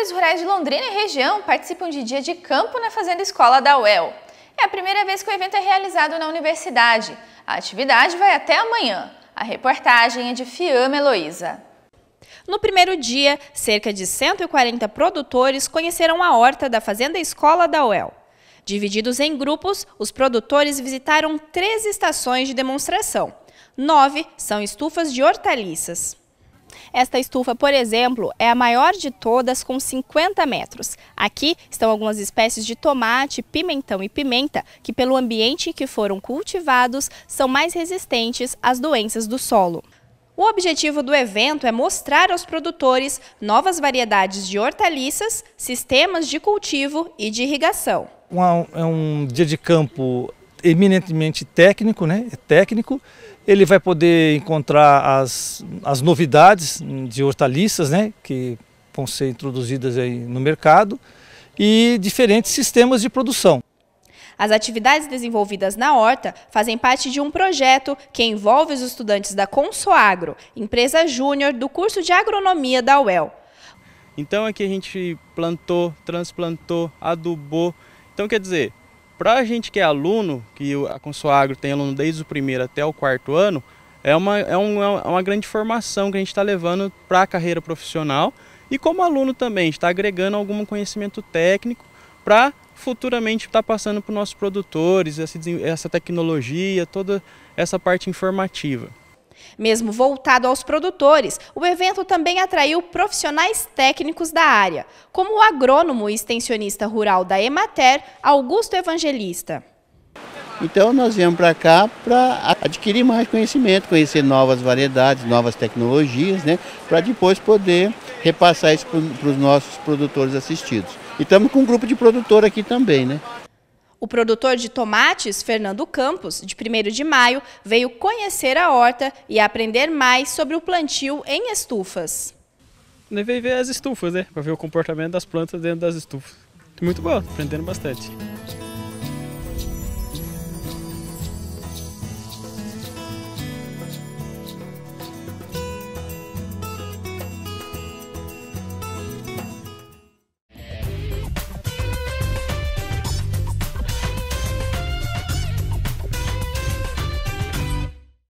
Produtores rurais de Londrina e região participam de dia de campo na Fazenda Escola da UEL. É a primeira vez que o evento é realizado na universidade. A atividade vai até amanhã. A reportagem é de Fiamma Heloísa. No primeiro dia, cerca de 140 produtores conheceram a horta da Fazenda Escola da UEL. Divididos em grupos, os produtores visitaram três estações de demonstração. Nove são estufas de hortaliças. Esta estufa, por exemplo, é a maior de todas com 50 metros. Aqui estão algumas espécies de tomate, pimentão e pimenta, que pelo ambiente em que foram cultivados, são mais resistentes às doenças do solo. O objetivo do evento é mostrar aos produtores novas variedades de hortaliças, sistemas de cultivo e de irrigação. É um dia de campo eminentemente técnico, né? É técnico. Ele vai poder encontrar as, as novidades de hortaliças, né? Que vão ser introduzidas aí no mercado e diferentes sistemas de produção. As atividades desenvolvidas na horta fazem parte de um projeto que envolve os estudantes da Consoagro, empresa júnior do curso de agronomia da UEL. Então aqui a gente plantou, transplantou, adubou. Então quer dizer, para a gente que é aluno, que a Consoagro tem aluno desde o primeiro até o quarto ano, é uma, é um, é uma é grande formação que a gente está levando para a carreira profissional e como aluno também, está agregando algum conhecimento técnico para futuramente estar tá passando para os nossos produtores essa, essa tecnologia, toda essa parte informativa. Mesmo voltado aos produtores, o evento também atraiu profissionais técnicos da área, como o agrônomo e extensionista rural da Emater, Augusto Evangelista. Então nós viemos para cá para adquirir mais conhecimento, conhecer novas variedades, novas tecnologias, né, para depois poder repassar isso para os nossos produtores assistidos. E estamos com um grupo de produtor aqui também, né? O produtor de tomates, Fernando Campos, de 1 de maio, veio conhecer a horta e aprender mais sobre o plantio em estufas. Levei ver as estufas, né? Para ver o comportamento das plantas dentro das estufas. Muito bom, aprendendo bastante.